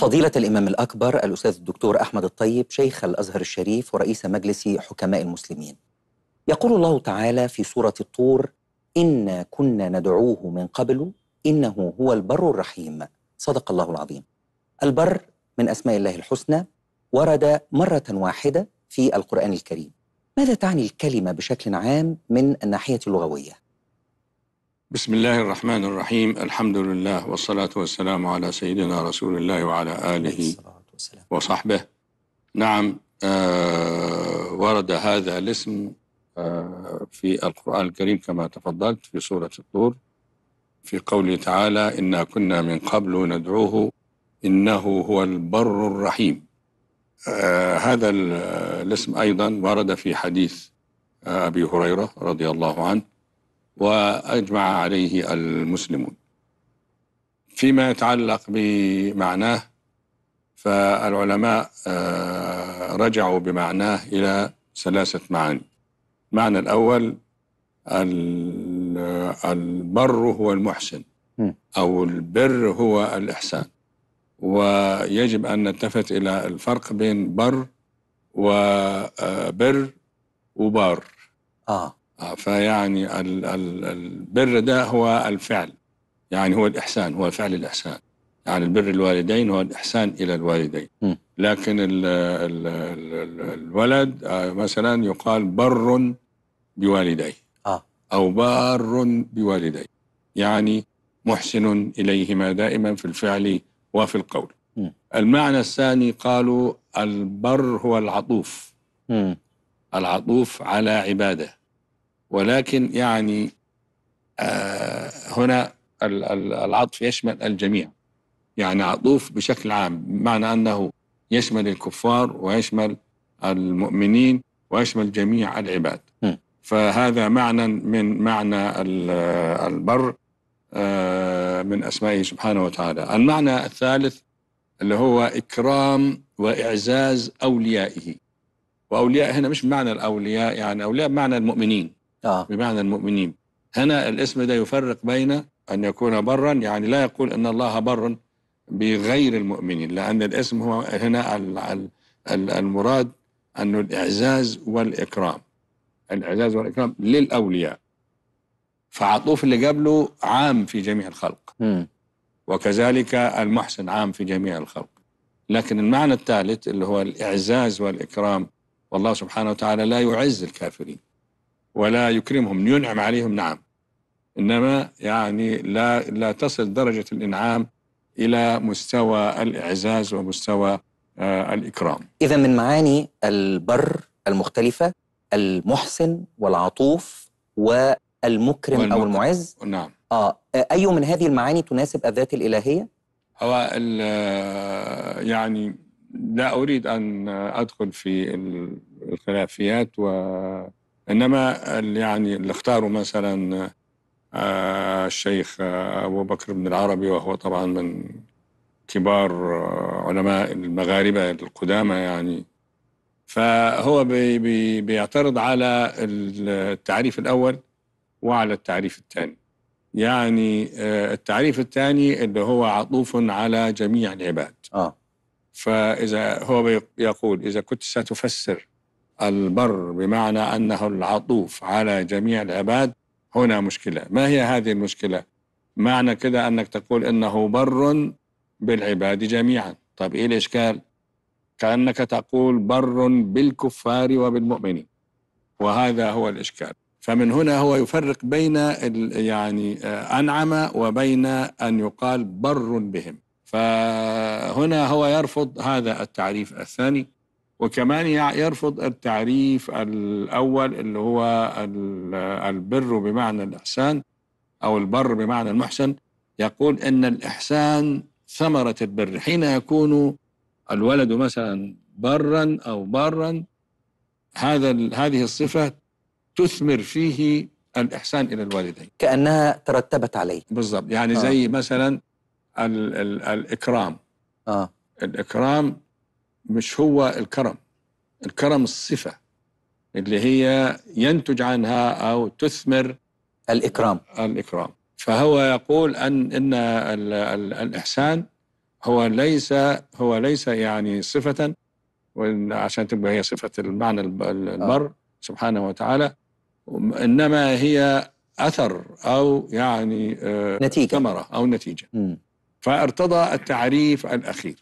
فضيلة الإمام الأكبر الأستاذ الدكتور أحمد الطيب شيخ الأزهر الشريف ورئيس مجلس حكماء المسلمين يقول الله تعالى في سورة الطور إنا كنا ندعوه من قبل إنه هو البر الرحيم صدق الله العظيم البر من أسماء الله الحسنى ورد مرة واحدة في القرآن الكريم ماذا تعني الكلمة بشكل عام من الناحية اللغوية؟ بسم الله الرحمن الرحيم الحمد لله والصلاة والسلام على سيدنا رسول الله وعلى آله وصحبه نعم آه ورد هذا الاسم آه في القرآن الكريم كما تفضلت في سورة الطور في قوله تعالى إنا كنا من قبل ندعوه إنه هو البر الرحيم آه هذا الاسم أيضا ورد في حديث أبي هريرة رضي الله عنه وأجمع عليه المسلمون فيما يتعلق بمعناه فالعلماء آه، رجعوا بمعناه إلى ثلاثة معاني المعنى الأول البر هو المحسن أو البر هو الإحسان ويجب أن نلتفت إلى الفرق بين بر وبر آه، وبار آه. آه، فيعني البر ده هو الفعل يعني هو الإحسان هو فعل الإحسان يعني البر الوالدين هو الإحسان إلى الوالدين لكن لكن ال ال الـ الولد آه، مثلا يقال بر بوالديه آه. أو بار بوالديه يعني محسن إليهما دائما في الفعل وفي القول المعنى الثاني قالوا البر هو العطوف العطوف على عباده ولكن يعني آه، هنا العطف يشمل الجميع يعني عطوف بشكل عام بمعنى أنه يشمل الكفار ويشمل المؤمنين ويشمل جميع العباد فهذا معنى من معنى البر آه، من أسمائه سبحانه وتعالى المعنى الثالث اللي هو إكرام وإعزاز أوليائه وأولياء هنا مش معنى الأولياء يعني أولياء معنى المؤمنين آه. بمعنى المؤمنين هنا الاسم ده يفرق بين أن يكون برا يعني لا يقول أن الله بر بغير المؤمنين لأن الاسم هو هنا المراد أنه الإعزاز والإكرام الإعزاز والإكرام للأولياء فعطوف اللي قبله عام في جميع الخلق م. وكذلك المحسن عام في جميع الخلق لكن المعنى الثالث اللي هو الإعزاز والإكرام والله سبحانه وتعالى لا يعز الكافرين ولا يكرمهم ينعم عليهم نعم انما يعني لا لا تصل درجه الانعام الى مستوى الاعزاز ومستوى آه الاكرام. اذا من معاني البر المختلفه المحسن والعطوف والمكرم والمكرم. او المعز نعم اه اي من هذه المعاني تناسب الذات الالهيه؟ هو يعني لا اريد ان ادخل في الخلافيات و انما يعني اللي اختاروا مثلا آه، الشيخ آه، ابو بكر بن العربي وهو طبعا من كبار آه، علماء المغاربه القدامى يعني فهو بي بي بيعترض على التعريف الاول وعلى التعريف الثاني يعني التعريف الثاني اللي هو عطوف على جميع العباد آه. فاذا هو يقول اذا كنت ستفسر البر بمعنى أنه العطوف على جميع العباد هنا مشكلة ما هي هذه المشكلة معنى كده أنك تقول إنه بر بالعباد جميعا طيب إيه الإشكال كأنك تقول بر بالكفار وبالمؤمنين وهذا هو الإشكال فمن هنا هو يفرق بين يعني آه، أنعم وبين أن يقال بر بهم فهنا هو يرفض هذا التعريف الثاني وكمان يرفض التعريف الأول اللي هو البر بمعنى الإحسان أو البر بمعنى المحسن يقول إن الإحسان ثمرة البر حين يكون الولد مثلا برا أو بارا هذا هذه الصفة تثمر فيه الإحسان إلى الوالدين كأنها ترتبت عليه بالضبط يعني آه. زي مثلا الـ الـ الإكرام آه. الإكرام مش هو الكرم الكرم الصفة اللي هي ينتج عنها أو تثمر الإكرام الإكرام فهو يقول أن إن الـ الـ الإحسان هو ليس هو ليس يعني صفة عشان تبقى هي صفة المعنى البر آه. سبحانه وتعالى إنما هي أثر أو يعني آه، نتيجة ثمرة أو نتيجة م. فارتضى التعريف الأخير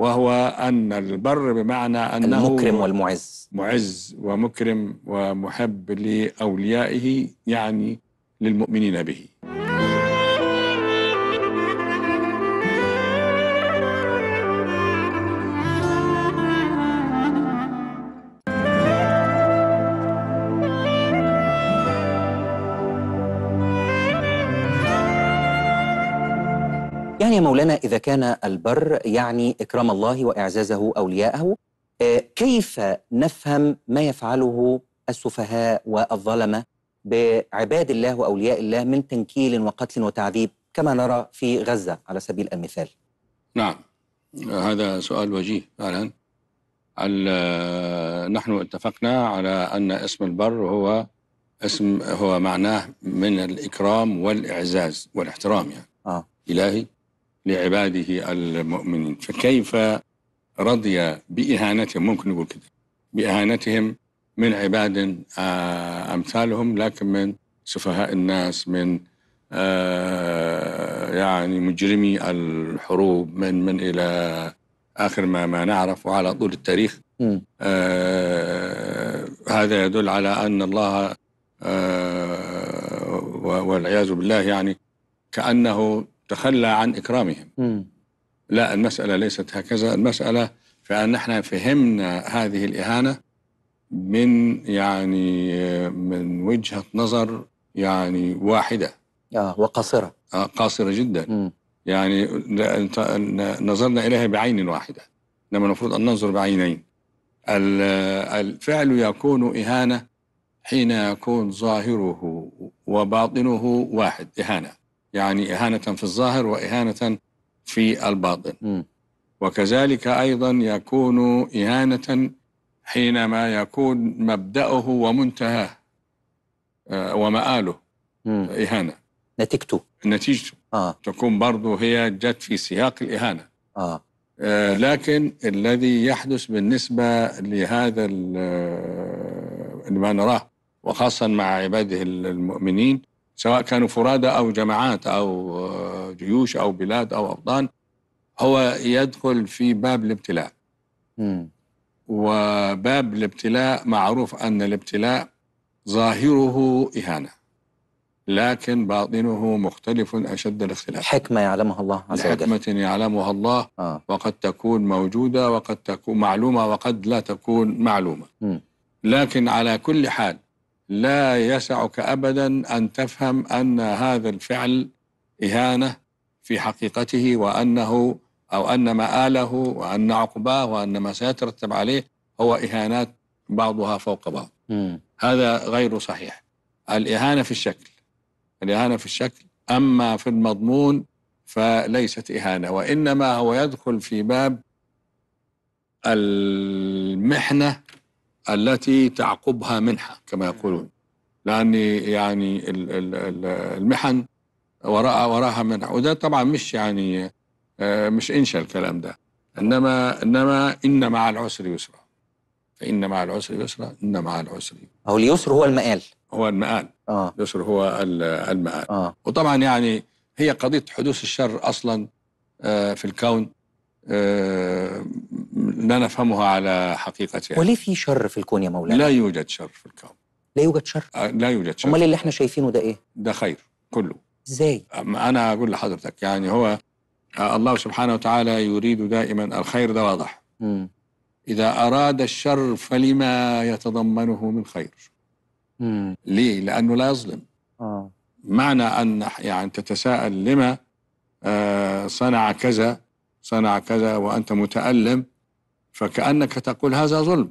وهو أن البر بمعنى أنه المكرم والمعز معز ومكرم ومحب لأوليائه يعني للمؤمنين به يعني يا مولانا إذا كان البر يعني إكرام الله وإعزازه أولياءه آه، كيف نفهم ما يفعله السفهاء والظلمة بعباد الله وأولياء الله من تنكيل وقتل وتعذيب كما نرى في غزة على سبيل المثال نعم هذا سؤال وجيه فعلا نحن اتفقنا على أن اسم البر هو اسم هو معناه من الإكرام والإعزاز والاحترام يعني آه. إلهي لعباده المؤمنين فكيف رضي بإهانتهم ممكن نقول كده بإهانتهم من عباد آه، أمثالهم لكن من سفهاء الناس من آه، يعني مجرمي الحروب من من إلى آخر ما, ما نعرف وعلى طول التاريخ آه هذا يدل على أن الله آه والعياذ بالله يعني كأنه تخلى عن إكرامهم لا المسألة ليست هكذا المسألة فأن احنا نحن فهمنا هذه الإهانة من يعني من وجهة نظر يعني واحدة آه وقاصرة آه قاصرة جدا م. يعني نظرنا إليها بعين واحدة إنما المفروض أن ننظر بعينين الفعل يكون إهانة حين يكون ظاهره وباطنه واحد إهانة يعني إهانة في الظاهر وإهانة في الباطن م. وكذلك أيضا يكون إهانة حينما يكون مبدأه ومنتهاه آه، ومآله م. إهانة نتيجته نتيجته آه. تكون برضه هي جت في سياق الإهانة آه. آه لكن الذي يحدث بالنسبة لهذا آه، ما نراه وخاصة مع عباده المؤمنين سواء كانوا فرادى أو جماعات أو آه، جيوش أو بلاد أو أوطان هو يدخل في باب الابتلاء م. وباب الابتلاء معروف أن الابتلاء ظاهره إهانة لكن باطنه مختلف أشد الاختلاف حكمة يعلمها الله عز وجل حكمة يعلمها الله آه. وقد تكون موجودة وقد تكون معلومة وقد لا تكون معلومة م. لكن على كل حال لا يسعك ابدا ان تفهم ان هذا الفعل اهانه في حقيقته وانه او ان مآله وان عقباه وان ما سيترتب عليه هو اهانات بعضها فوق بعض. م. هذا غير صحيح. الاهانه في الشكل. الاهانه في الشكل اما في المضمون فليست اهانه وانما هو يدخل في باب المحنه التي تعقبها منحة كما يقولون لأن يعني المحن وراء وراها منحة وده طبعا مش يعني آه، مش إنشا الكلام ده إنما إنما إن مع العسر يسرا فإن مع العسر يسرا إن مع العسر أو اليسر هو المآل هو المآل آه. اليسر هو المآل آه. وطبعا يعني هي قضية حدوث الشر أصلا آه، في الكون آه، لا نفهمها على حقيقتها وليه في شر في الكون يا مولانا؟ لا يوجد شر في الكون لا يوجد شر؟ آه، لا يوجد شر امال اللي احنا شايفينه ده ايه؟ ده خير كله ازاي؟ انا اقول لحضرتك يعني هو آه، الله سبحانه وتعالى يريد دائما الخير ده واضح م. إذا أراد الشر فلما يتضمنه من خير م. ليه؟ لأنه لا يظلم آه. معنى أن يعني تتساءل لما آه، صنع كذا صنع كذا وأنت متألم فكأنك تقول هذا ظلم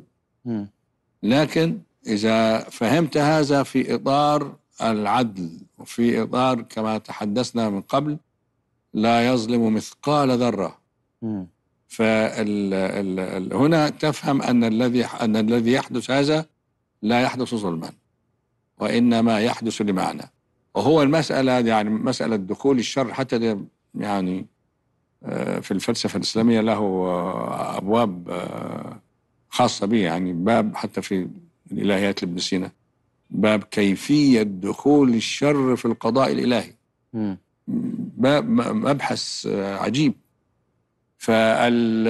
لكن إذا فهمت هذا في إطار العدل وفي إطار كما تحدثنا من قبل لا يظلم مثقال ذرة فهنا تفهم أن الذي أن الذي يحدث هذا لا يحدث ظلما وإنما يحدث لمعنى وهو المسألة يعني مسألة دخول الشر حتى يعني آه، في الفلسفة الإسلامية له آه، أبواب آه، خاصة به يعني باب حتى في الإلهيات لابن سينا باب كيفية دخول الشر في القضاء الإلهي باب مبحث عجيب فال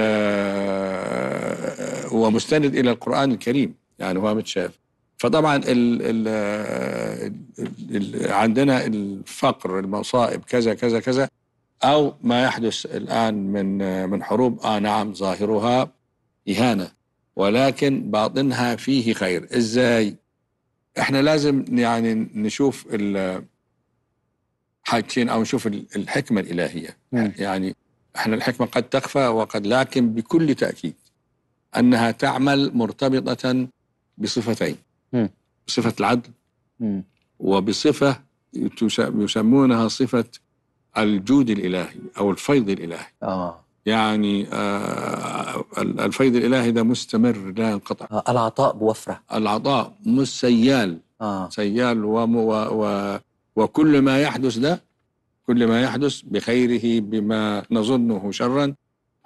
هو مستند إلى القرآن الكريم يعني هو متشاف فطبعا الـ الـ الـ عندنا الفقر المصائب كذا كذا كذا أو ما يحدث الآن من من حروب آه نعم ظاهرها إهانة ولكن باطنها فيه خير إزاي إحنا لازم يعني نشوف حاجتين أو نشوف الحكمة الإلهية م. نعم. يعني إحنا الحكمة قد تخفى وقد لكن بكل تأكيد أنها تعمل مرتبطة بصفتين م. نعم. بصفة العدل م. نعم. وبصفة يسمونها صفة الجود الالهي او الفيض الالهي اه يعني آه الفيض الالهي ده مستمر لا ينقطع آه العطاء بوفره العطاء مش سيال آه. سيال و و وكل ما يحدث ده كل ما يحدث بخيره بما نظنه شرا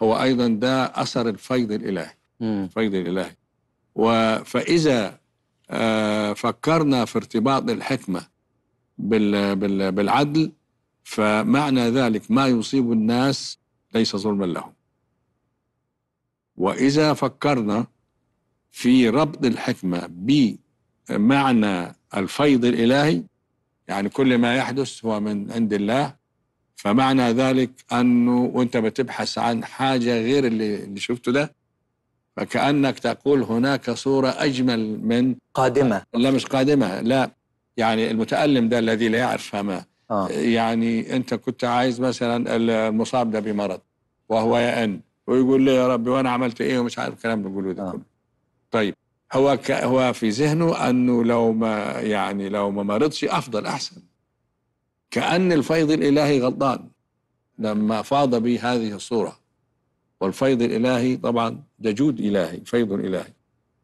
هو ايضا ده اثر الفيض الالهي م. الفيض الالهي فاذا آه فكرنا في ارتباط الحكمه بال بال بالعدل فمعنى ذلك ما يصيب الناس ليس ظلما لهم وإذا فكرنا في ربط الحكمة بمعنى الفيض الإلهي يعني كل ما يحدث هو من عند الله فمعنى ذلك أنه وأنت بتبحث عن حاجة غير اللي, اللي شفته ده فكأنك تقول هناك صورة أجمل من قادمة لا مش قادمة لا يعني المتألم ده الذي لا يعرف ما آه. يعني انت كنت عايز مثلا المصاب ده بمرض وهو يأن ويقول لي يا ربي وانا عملت ايه ومش عارف الكلام اللي بيقوله ده آه. كله طيب هو ك... هو في ذهنه انه لو ما يعني لو ما مرضش افضل احسن كان الفيض الالهي غلطان لما فاض بي هذه الصوره والفيض الالهي طبعا ده جود الهي فيض الهي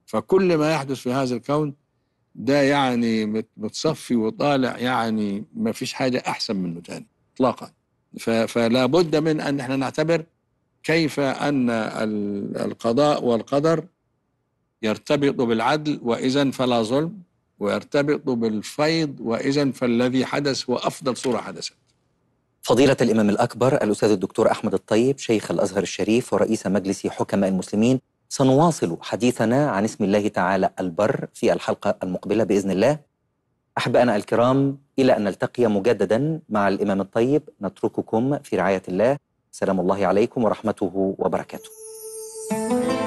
فكل ما يحدث في هذا الكون ده يعني متصفي وطالع يعني ما فيش حاجة أحسن منه تاني إطلاقا فلا بد من أن احنا نعتبر كيف أن القضاء والقدر يرتبط بالعدل وإذا فلا ظلم ويرتبط بالفيض وإذا فالذي حدث هو أفضل صورة حدثت فضيلة الإمام الأكبر الأستاذ الدكتور أحمد الطيب شيخ الأزهر الشريف ورئيس مجلس حكماء المسلمين سنواصل حديثنا عن اسم الله تعالى البر في الحلقة المقبلة بإذن الله أحبائنا الكرام إلى أن نلتقي مجددا مع الإمام الطيب نترككم في رعاية الله سلام الله عليكم ورحمته وبركاته